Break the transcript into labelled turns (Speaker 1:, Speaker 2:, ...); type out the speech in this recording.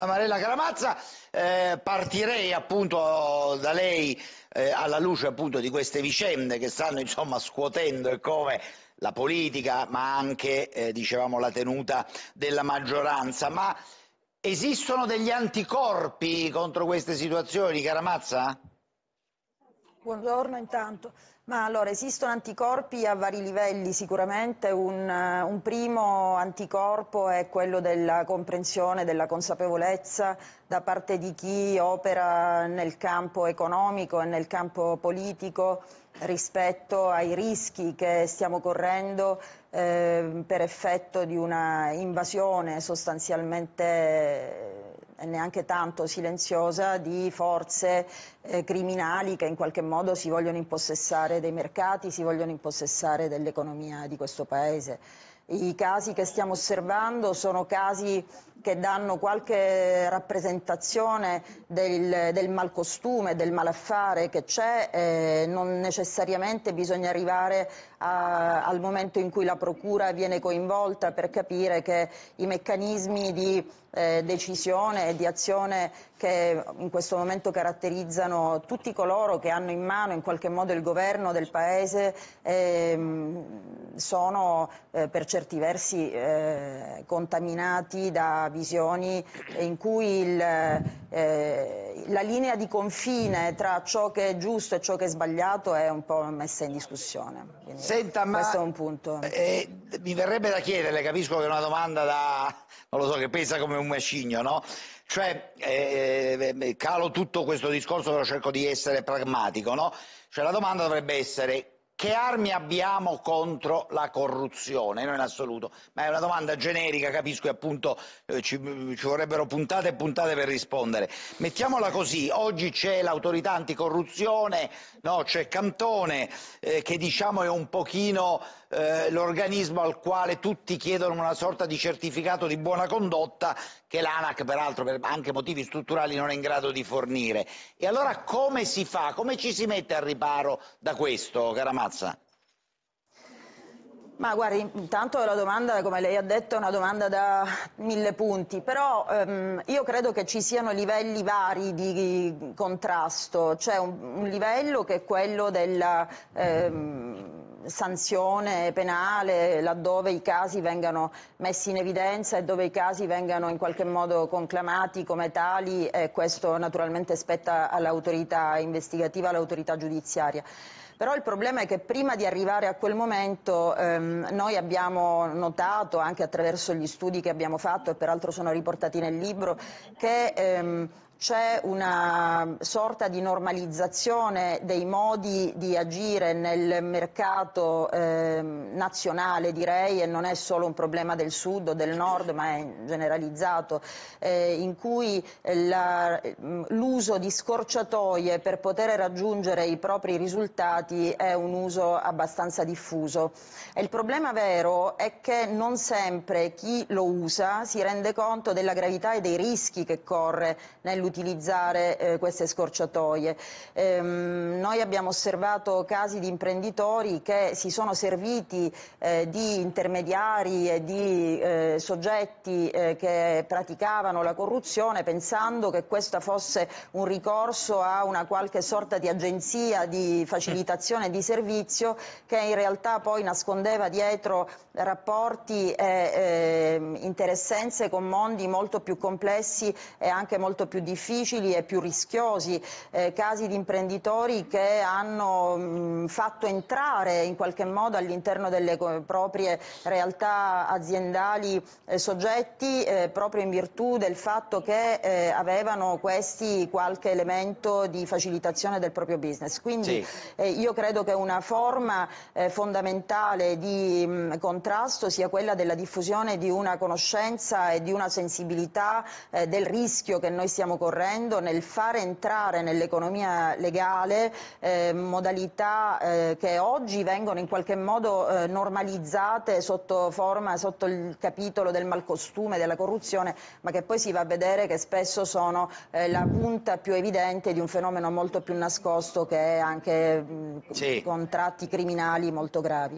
Speaker 1: Amarella Caramazza, eh, partirei appunto da lei eh, alla luce appunto di queste vicende che stanno insomma scuotendo e come la politica ma anche eh, dicevamo la tenuta della maggioranza. Ma esistono degli anticorpi contro queste situazioni, Caramazza?
Speaker 2: Buongiorno intanto. Ma allora esistono anticorpi a vari livelli, sicuramente un, eh, un, primo anticorpo è quello della comprensione, della consapevolezza da parte di chi opera nel campo economico e nel campo politico rispetto ai rischi che stiamo correndo eh, per effetto di una invasione sostanzialmente neanche tanto silenziosa di forze eh, criminali che in qualche modo si vogliono impossessare dei mercati, si vogliono impossessare dell'economia di questo Paese. I casi che stiamo osservando sono casi che danno qualche rappresentazione del, del malcostume, del malaffare che c'è, eh, non necessariamente bisogna arrivare a, al momento in cui la Procura viene coinvolta per capire che i meccanismi di eh, decisione e di azione che in questo momento caratterizzano tutti coloro che hanno in mano in qualche modo il governo del Paese ehm, eh, sono per certi versi eh, contaminati da visioni in cui il, eh, la linea di confine tra ciò che è giusto e ciò che è sbagliato è un po' messa in discussione. Quindi Senta, questo ma, è un punto. Eh, mi verrebbe da chiederle,
Speaker 1: capisco che è una domanda da, non lo so, che pesa come un macigno, no? Cioè, eh, eh calo tutto questo discorso, però cerco di essere pragmatico, no? Cioè, la domanda dovrebbe essere che armi abbiamo contro la corruzione? Non in assoluto, ma è una domanda generica, capisco, che appunto eh, ci, ci, vorrebbero puntate e puntate per rispondere. Mettiamola così, oggi c'è l'autorità anticorruzione, no, c'è Cantone, eh, che diciamo è un pochino eh, l'organismo al quale tutti chiedono una sorta di certificato di buona condotta che l'ANAC peraltro per anche motivi strutturali non è in grado di fornire. E allora come si fa? Come ci si mette al riparo da questo, cara piazza.
Speaker 2: Ma guardi, intanto la domanda, come lei ha detto, è una domanda da mille punti, però ehm, io credo che ci siano livelli vari di contrasto, c'è un, un livello che è quello della... Ehm, sanzione penale laddove i casi vengano messi in evidenza e dove i casi vengano in qualche modo conclamati come tali e questo naturalmente spetta all'autorità investigativa, all'autorità giudiziaria. Però il problema è che prima di arrivare a quel momento ehm, noi abbiamo notato, anche attraverso gli studi che abbiamo fatto e peraltro sono riportati nel libro, che ehm, c'è una sorta di normalizzazione dei modi di agire nel mercato eh, nazionale direi e non è solo un problema del sud o del nord ma è generalizzato eh, in cui mm, l'uso di scorciatoie per poter raggiungere i propri risultati è un uso abbastanza diffuso e il problema vero è che non sempre chi lo usa si rende conto della gravità e dei rischi che corre nell'uso utilizzare eh, queste scorciatoie. Ehm, noi abbiamo osservato casi di imprenditori che si sono serviti eh, di intermediari e di eh, soggetti eh, che praticavano la corruzione pensando che questo fosse un ricorso a una qualche sorta di agenzia di facilitazione di servizio che in realtà poi nascondeva dietro rapporti e ehm, interessenze con mondi molto più complessi e anche molto più difficili difficili e più rischiosi, eh, casi di imprenditori che hanno mh, mm, fatto entrare in qualche modo all'interno delle eh, proprie realtà aziendali eh, soggetti eh, proprio in virtù del fatto che eh, avevano questi qualche elemento di facilitazione del proprio business. Quindi sì. Eh, io credo che una forma fondamentale di mh, mm, contrasto sia quella della diffusione di una conoscenza e di una sensibilità del rischio che noi stiamo correndo ricorrendo nel fare entrare nell'economia legale eh, modalità eh, che oggi vengono in qualche modo eh, normalizzate sotto forma, sotto il capitolo del malcostume, della corruzione, ma che poi si va a vedere che spesso sono eh, la punta più evidente di un fenomeno molto più nascosto che è anche mh, mm, sì. contratti criminali molto gravi.